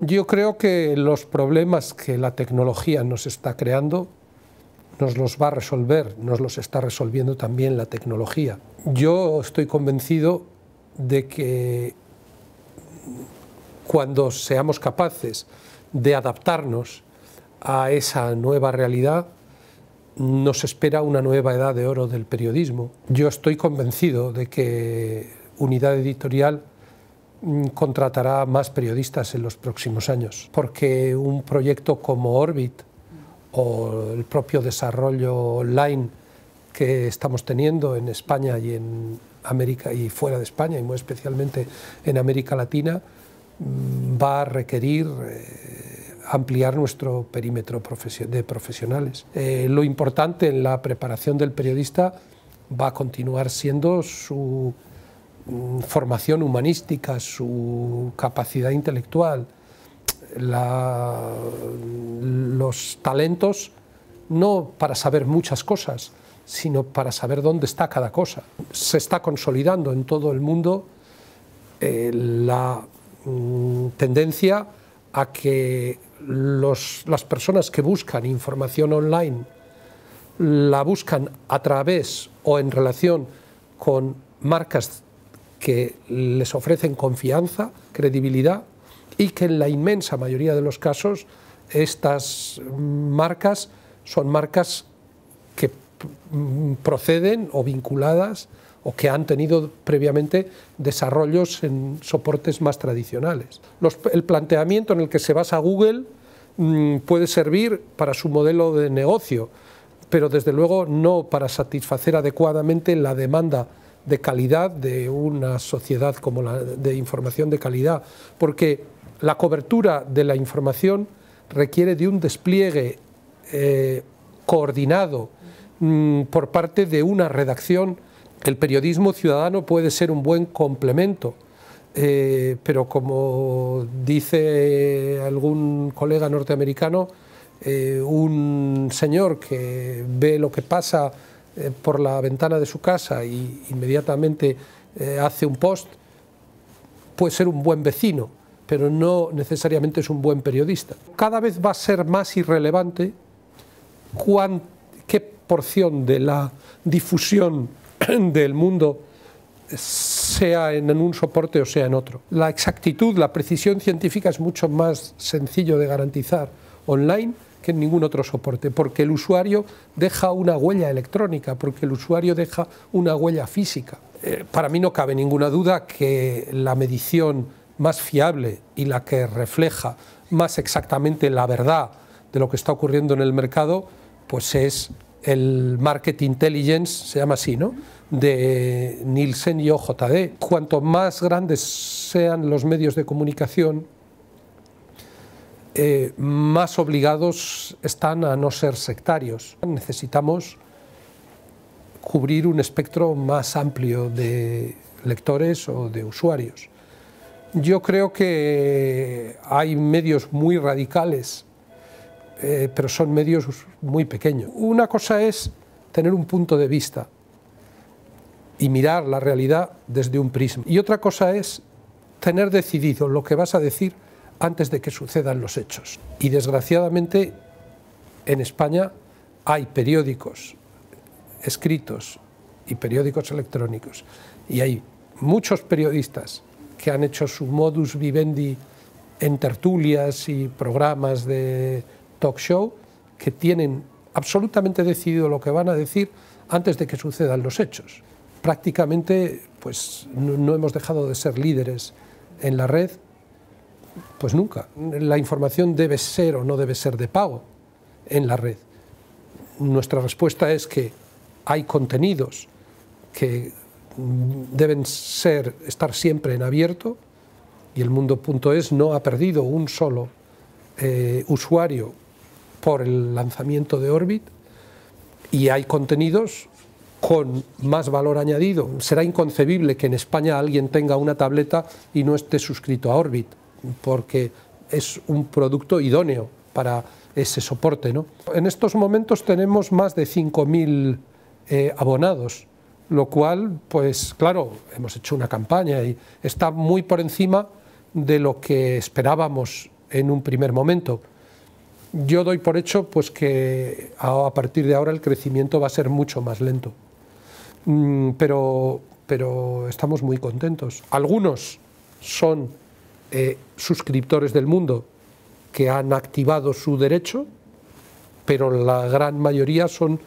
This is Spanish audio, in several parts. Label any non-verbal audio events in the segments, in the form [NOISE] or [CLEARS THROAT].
Yo creo que los problemas que la tecnología nos está creando nos los va a resolver, nos los está resolviendo también la tecnología. Yo estoy convencido de que cuando seamos capaces de adaptarnos a esa nueva realidad, nos espera una nueva edad de oro del periodismo. Yo estoy convencido de que Unidad Editorial Mm, contratará más periodistas en los próximos años, porque un proyecto como Orbit o el propio desarrollo online que estamos teniendo en España y en América y fuera de España y muy especialmente en América Latina mm, va a requerir eh, ampliar nuestro perímetro de profesionales. Eh, lo importante en la preparación del periodista va a continuar siendo su Mm, formación humanística, su capacidad intelectual, los talentos, no para saber muchas cosas, sino para saber dónde está cada cosa. Se está consolidando en todo el mundo eh, la mm, tendencia a que las personas que buscan información online la buscan a través o en relación con marcas que les ofrecen confianza, credibilidad y que en la inmensa mayoría de los casos estas marcas son marcas que mm, proceden o vinculadas o que han tenido previamente desarrollos en soportes más tradicionales. el planteamiento en el que se basa Google mm, puede servir para su modelo de negocio, pero desde luego no para satisfacer adecuadamente la demanda de calidad, de una sociedad como la de información de calidad, porque la cobertura de la información requiere de un despliegue eh, coordinado mm, por parte de una redacción. El periodismo ciudadano puede ser un buen complemento, eh, pero como dice algún colega norteamericano, eh, un señor que ve lo que pasa eh, por la ventana de su casa e inmediatamente eh, hace un post, puede ser un buen vecino, pero no necesariamente es un buen periodista. Cada vez va a ser más irrelevante qué porción de la difusión [CLEARS THROAT] del mundo sea en un soporte o sea en otro. La exactitud, la precisión científica es mucho más sencillo de garantizar online que en ningún otro soporte, porque el usuario deja una huella electrónica, porque el usuario deja una huella física. Eh, para mí no cabe ninguna duda que la medición más fiable y la que refleja más exactamente la verdad de lo que está ocurriendo en el mercado, pues es el Market Intelligence, se llama así, ¿no? de Nielsen y OJD. Cuanto más grandes sean los medios de comunicación, eh, más obligados están a no ser sectarios. Necesitamos cubrir un espectro más amplio de lectores o de usuarios. Yo creo que hay medios muy radicales, eh, pero son medios muy pequeños. Una cosa es tener un punto de vista y mirar la realidad desde un prisma. Y otra cosa es tener decidido lo que vas a decir antes de que sucedan los hechos. Y desgraciadamente en España hay periódicos escritos y periódicos electrónicos y hay muchos periodistas que han hecho su modus vivendi en tertulias y programas de talk show que tienen absolutamente decidido lo que van a decir antes de que sucedan los hechos. Prácticamente pues no, hemos dejado de ser líderes en la red pues nunca. La información debe ser o no debe ser de pago en la red. Nuestra respuesta es que hay contenidos que deben ser, estar siempre en abierto y el mundo.es no ha perdido un solo eh, usuario por el lanzamiento de Orbit y hay contenidos con más valor añadido. Será inconcebible que en España alguien tenga una tableta y no esté suscrito a Orbit porque es un producto idóneo para ese soporte. En estos momentos tenemos más de 5.000 eh, abonados, lo cual, pues claro, hemos hecho una campaña y está muy por encima de lo que esperábamos en un primer momento. Yo doy por hecho pues, que a partir de ahora el crecimiento va a ser mucho más lento. Mm, pero, pero estamos muy contentos. Algunos son eh, suscriptores del mundo que han activado su derecho, pero la gran mayoría son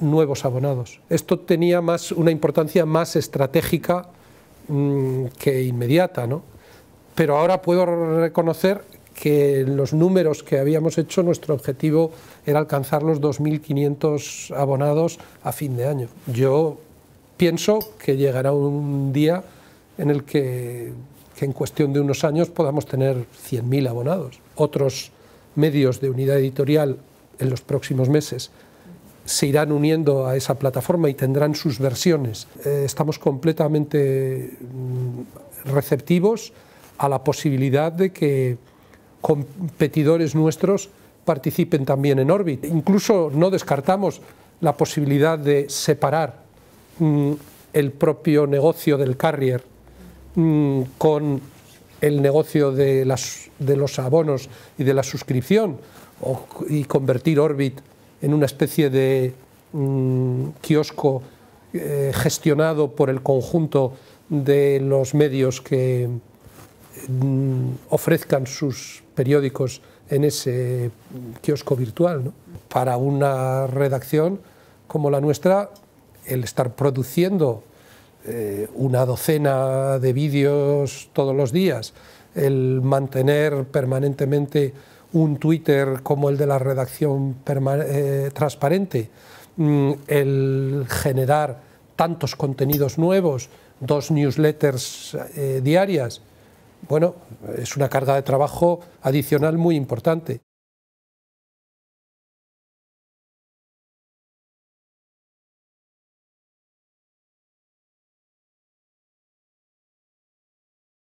nuevos abonados. Esto tenía más, una importancia más estratégica mm, que inmediata, ¿no? Pero ahora puedo reconocer que los números que habíamos hecho, nuestro objetivo era alcanzar los 2.500 abonados a fin de año. Yo pienso que llegará un día en el que que en cuestión de unos años podamos tener 100.000 abonados. Otros medios de unidad editorial en los próximos meses se irán uniendo a esa plataforma y tendrán sus versiones. Eh, estamos completamente mm, receptivos a la posibilidad de que competidores nuestros participen también en Orbit. Incluso no descartamos la posibilidad de separar mm, el propio negocio del carrier Mm, con el negocio de, las, de los abonos y de la suscripción y convertir Orbit en una especie de mm, kiosco eh, gestionado por el conjunto de los medios que mm, ofrezcan sus periódicos en ese kiosco virtual. Para una redacción como la nuestra, el estar produciendo eh, una docena de vídeos todos los días, el mantener permanentemente un Twitter como el de la redacción eh, transparente, mm, el generar tantos contenidos nuevos, dos newsletters eh, diarias, bueno, es una carga de trabajo adicional muy importante.